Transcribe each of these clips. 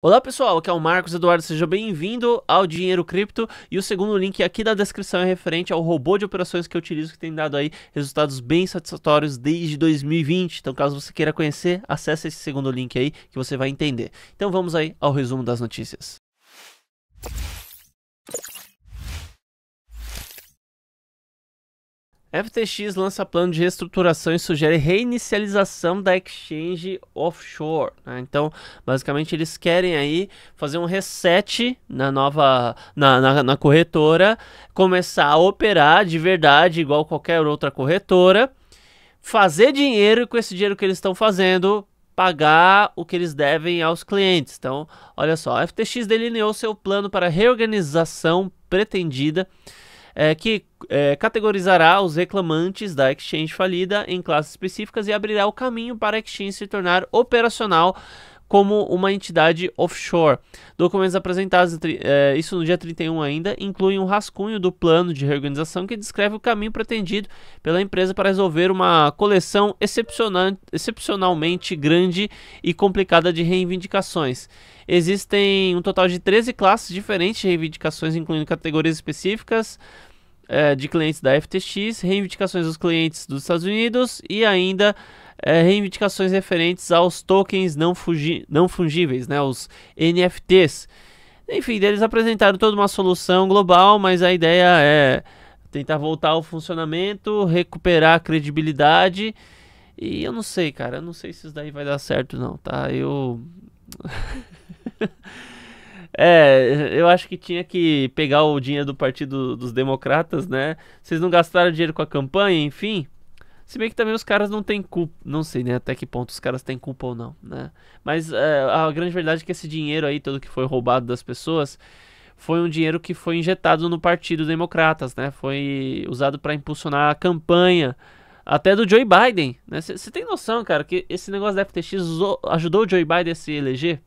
Olá pessoal, aqui é o Marcos Eduardo, seja bem-vindo ao Dinheiro Cripto e o segundo link aqui da descrição é referente ao robô de operações que eu utilizo que tem dado aí resultados bem satisfatórios desde 2020. Então, caso você queira conhecer, acesse esse segundo link aí que você vai entender. Então, vamos aí ao resumo das notícias. FTX lança plano de reestruturação e sugere reinicialização da exchange offshore. Né? Então, basicamente, eles querem aí fazer um reset na nova na, na, na corretora, começar a operar de verdade, igual qualquer outra corretora, fazer dinheiro e com esse dinheiro que eles estão fazendo, pagar o que eles devem aos clientes. Então, olha só, a FTX delineou seu plano para reorganização pretendida é, que é, categorizará os reclamantes da exchange falida em classes específicas e abrirá o caminho para a exchange se tornar operacional como uma entidade offshore. Documentos apresentados, é, isso no dia 31 ainda, incluem um rascunho do plano de reorganização que descreve o caminho pretendido pela empresa para resolver uma coleção excepcional, excepcionalmente grande e complicada de reivindicações. Existem um total de 13 classes diferentes de reivindicações, incluindo categorias específicas, é, de clientes da FTX, reivindicações dos clientes dos Estados Unidos e ainda é, reivindicações referentes aos tokens não, fugi não fungíveis, né, os NFTs. Enfim, eles apresentaram toda uma solução global, mas a ideia é tentar voltar ao funcionamento, recuperar a credibilidade. E eu não sei, cara, eu não sei se isso daí vai dar certo não, tá? Eu É, eu acho que tinha que pegar o dinheiro do Partido dos Democratas, né? Vocês não gastaram dinheiro com a campanha, enfim. Se bem que também os caras não têm culpa. Não sei, né? Até que ponto os caras têm culpa ou não, né? Mas é, a grande verdade é que esse dinheiro aí, todo que foi roubado das pessoas, foi um dinheiro que foi injetado no Partido Democratas, né? Foi usado para impulsionar a campanha até do Joe Biden, né? Você tem noção, cara, que esse negócio da FTX ajudou o Joe Biden a se eleger?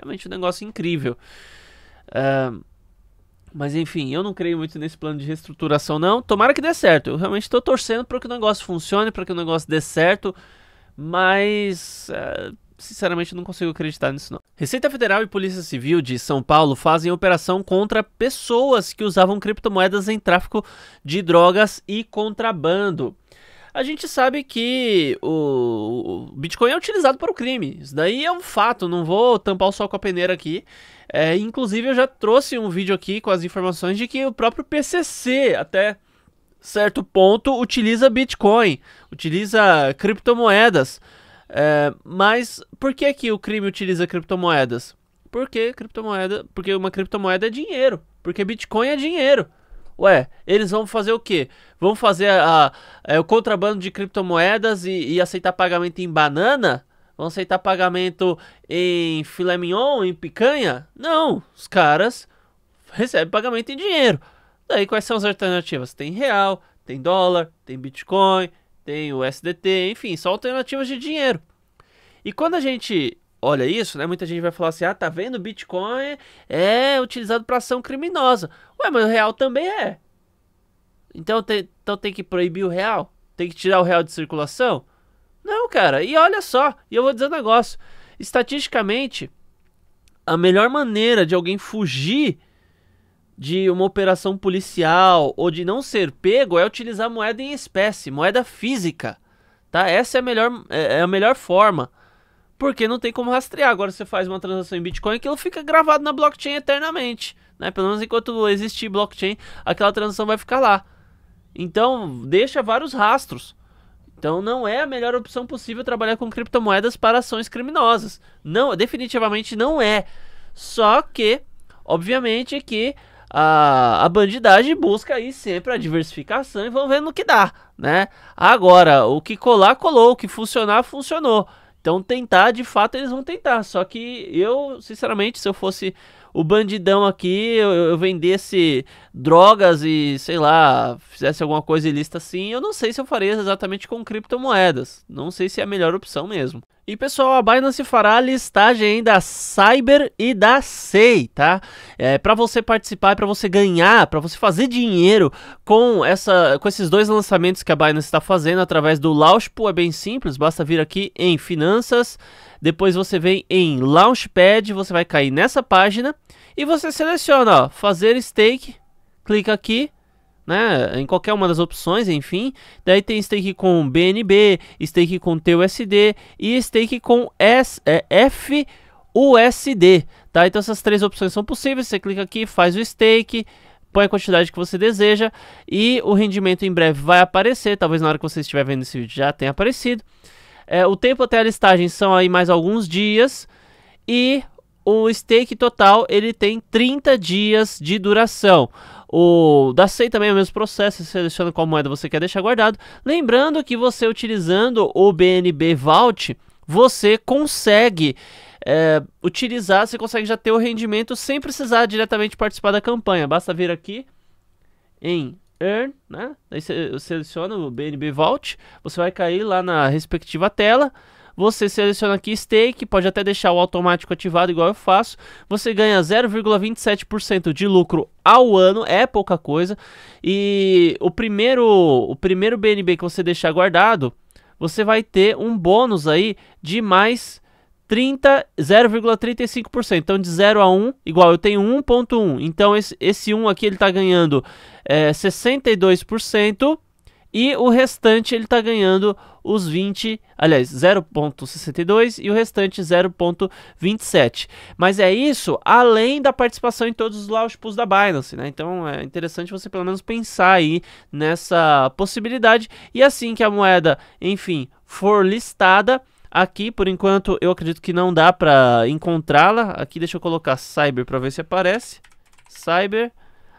Realmente um negócio incrível. Uh, mas enfim, eu não creio muito nesse plano de reestruturação, não. Tomara que dê certo. Eu realmente estou torcendo para que o negócio funcione, para que o negócio dê certo. Mas. Uh, sinceramente não consigo acreditar nisso não. Receita Federal e Polícia Civil de São Paulo fazem operação contra pessoas que usavam criptomoedas em tráfico de drogas e contrabando a gente sabe que o, Bitcoin é utilizado para o crime. Isso daí é um fato, não vou tampar o sol com a peneira aqui. É, inclusive, eu já trouxe um vídeo aqui com as informações de que o próprio PCC, até certo ponto, utiliza Bitcoin, utiliza criptomoedas. É, mas por que, que o crime utiliza criptomoedas? Porque criptomoeda, porque uma criptomoeda é dinheiro, porque Bitcoin é dinheiro. Ué, eles vão fazer o quê? Vão fazer a, a, é, o contrabando de criptomoedas e, e aceitar pagamento em banana? Vão aceitar pagamento em filé mignon, em picanha? Não, os caras recebem pagamento em dinheiro. Daí quais são as alternativas? Tem real, tem dólar, tem bitcoin, tem o SDT, enfim, só alternativas de dinheiro. E quando a gente olha isso, né? Muita gente vai falar assim: ah, tá vendo? Bitcoin é utilizado para ação criminosa. Ué, mas o real também é. Então tem, então tem que proibir o real? Tem que tirar o real de circulação? Não, cara. E olha só, e eu vou dizer um negócio: estatisticamente, a melhor maneira de alguém fugir de uma operação policial ou de não ser pego é utilizar moeda em espécie, moeda física. Tá? Essa é a melhor, é, é a melhor forma porque não tem como rastrear. Agora você faz uma transação em Bitcoin, aquilo fica gravado na blockchain eternamente, né? Pelo menos enquanto existir blockchain, aquela transação vai ficar lá. Então, deixa vários rastros. Então, não é a melhor opção possível trabalhar com criptomoedas para ações criminosas. Não, definitivamente não é. Só que, obviamente, que a, a bandidagem busca aí sempre a diversificação e vão vendo o que dá, né? Agora, o que colar, colou, o que funcionar, funcionou. Então tentar, de fato, eles vão tentar. Só que eu, sinceramente, se eu fosse o bandidão aqui, eu, eu vendesse drogas e, sei lá, fizesse alguma coisa ilícita assim, eu não sei se eu faria exatamente com criptomoedas. Não sei se é a melhor opção mesmo. E pessoal, a Binance fará tá, a listagem da Cyber e da SEI, tá? É, para você participar, para você ganhar, para você fazer dinheiro com essa, com esses dois lançamentos que a Binance está fazendo através do Launchpool, é bem simples, basta vir aqui em Finanças, depois você vem em Launchpad, você vai cair nessa página e você seleciona, ó, fazer stake, clica aqui, né, em qualquer uma das opções, enfim. Daí tem stake com BNB, stake com TUSD e stake com S, é, FUSD, tá? Então essas três opções são possíveis, você clica aqui, faz o stake, põe a quantidade que você deseja e o rendimento em breve vai aparecer, talvez na hora que você estiver vendo esse vídeo já tenha aparecido. É, o tempo até a listagem são aí mais alguns dias e o stake total ele tem 30 dias de duração. O da SEI também é o mesmo processo, você seleciona qual moeda você quer deixar guardado. Lembrando que você utilizando o BNB Vault, você consegue é, utilizar, você consegue já ter o rendimento sem precisar diretamente participar da campanha. Basta vir aqui em Earn, né? Aí você seleciona o BNB Vault, você vai cair lá na respectiva tela. Você seleciona aqui stake, pode até deixar o automático ativado igual eu faço. Você ganha 0,27% de lucro ao ano, é pouca coisa. E o primeiro, o primeiro BNB que você deixar guardado, você vai ter um bônus aí de mais 30, 0,35%. Então, de 0 a 1, igual eu tenho 1.1. Então, esse, esse 1 aqui ele está ganhando é, eh, 62%. E o restante ele está ganhando os 20, aliás, 0.62 e o restante 0.27. Mas é isso além da participação em todos os launch pools da Binance, né? Então é interessante você pelo menos pensar aí nessa possibilidade. E assim que a moeda, enfim, for listada, Aqui, por enquanto, eu acredito que não dá para encontrá-la. Aqui, deixa eu colocar Cyber para ver se aparece. Cyber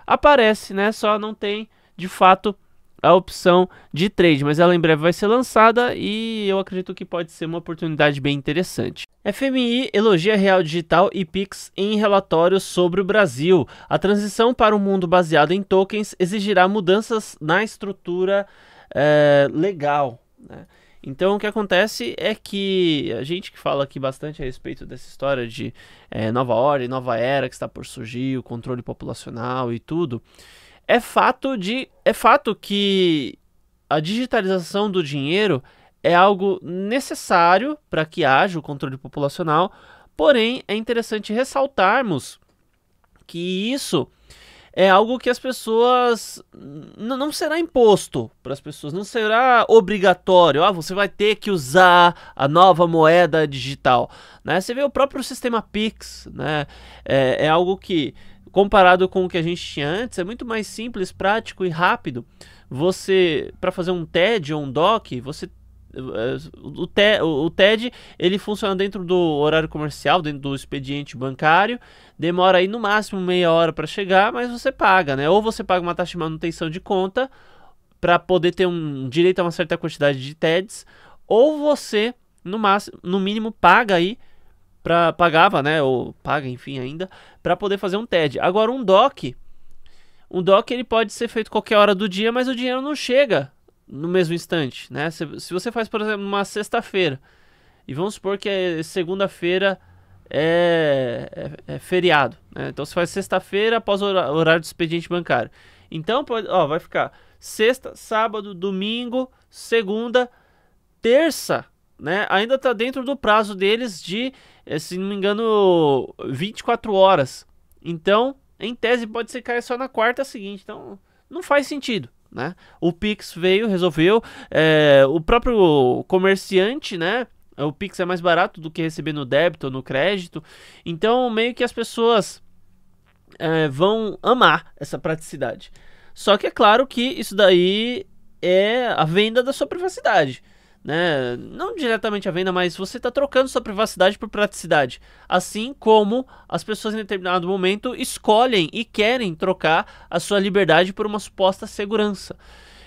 aparece, né? Só não tem, de fato, a opção de trade, mas ela em breve vai ser lançada e eu acredito que pode ser uma oportunidade bem interessante. FMI elogia Real Digital e Pix em relatórios sobre o Brasil. A transição para um mundo baseado em tokens exigirá mudanças na estrutura é, legal. Né? Então, o que acontece é que a gente que fala aqui bastante a respeito dessa história de é, nova ordem, nova era que está por surgir, o controle populacional e tudo, é fato de é fato que a digitalização do dinheiro é algo necessário para que haja o controle populacional, porém é interessante ressaltarmos que isso é algo que as pessoas não será imposto para as pessoas, não será obrigatório. Ah, você vai ter que usar a nova moeda digital, né? Você vê o próprio sistema Pix, né? É, é algo que comparado com o que a gente tinha antes, é muito mais simples, prático e rápido. Você, para fazer um TED ou um DOC, você eh, o, te, o, TED ele funciona dentro do horário comercial, dentro do expediente bancário, demora aí no máximo meia hora para chegar, mas você paga, né? Ou você paga uma taxa de manutenção de conta para poder ter um direito a uma certa quantidade de TEDs, ou você no máximo, no mínimo paga aí para pagava, né, ou paga, enfim, ainda, para poder fazer um TED. Agora, um DOC, um DOC ele pode ser feito qualquer hora do dia, mas o dinheiro não chega no mesmo instante, né? Se, se você faz, por exemplo, uma sexta-feira, e vamos supor que é segunda-feira é, é, é, feriado, né? Então você faz sexta-feira após o horário do expediente bancário. Então, pode, ó, vai ficar sexta, sábado, domingo, segunda, terça, né? Ainda tá dentro do prazo deles de é, se não me engano, 24 horas. Então, em tese, pode ser cair só na quarta seguinte. Então, não faz sentido. Né? O Pix veio, resolveu. É, o próprio comerciante, né? O Pix é mais barato do que receber no débito ou no crédito. Então, meio que as pessoas é, vão amar essa praticidade. Só que é claro que isso daí é a venda da sua privacidade né? Não diretamente à venda, mas você está trocando sua privacidade por praticidade. Assim como as pessoas em determinado momento escolhem e querem trocar a sua liberdade por uma suposta segurança.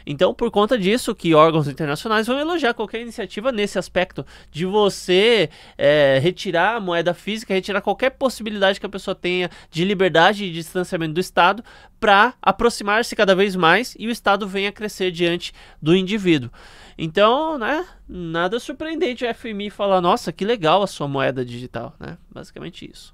Então, por conta disso, que órgãos internacionais vão elogiar qualquer iniciativa nesse aspecto de você é, retirar a moeda física, retirar qualquer possibilidade que a pessoa tenha de liberdade e distanciamento do Estado para aproximar-se cada vez mais e o Estado venha crescer diante do indivíduo. Então, né, nada surpreendente o FMI falar, nossa, que legal a sua moeda digital, né? Basicamente isso.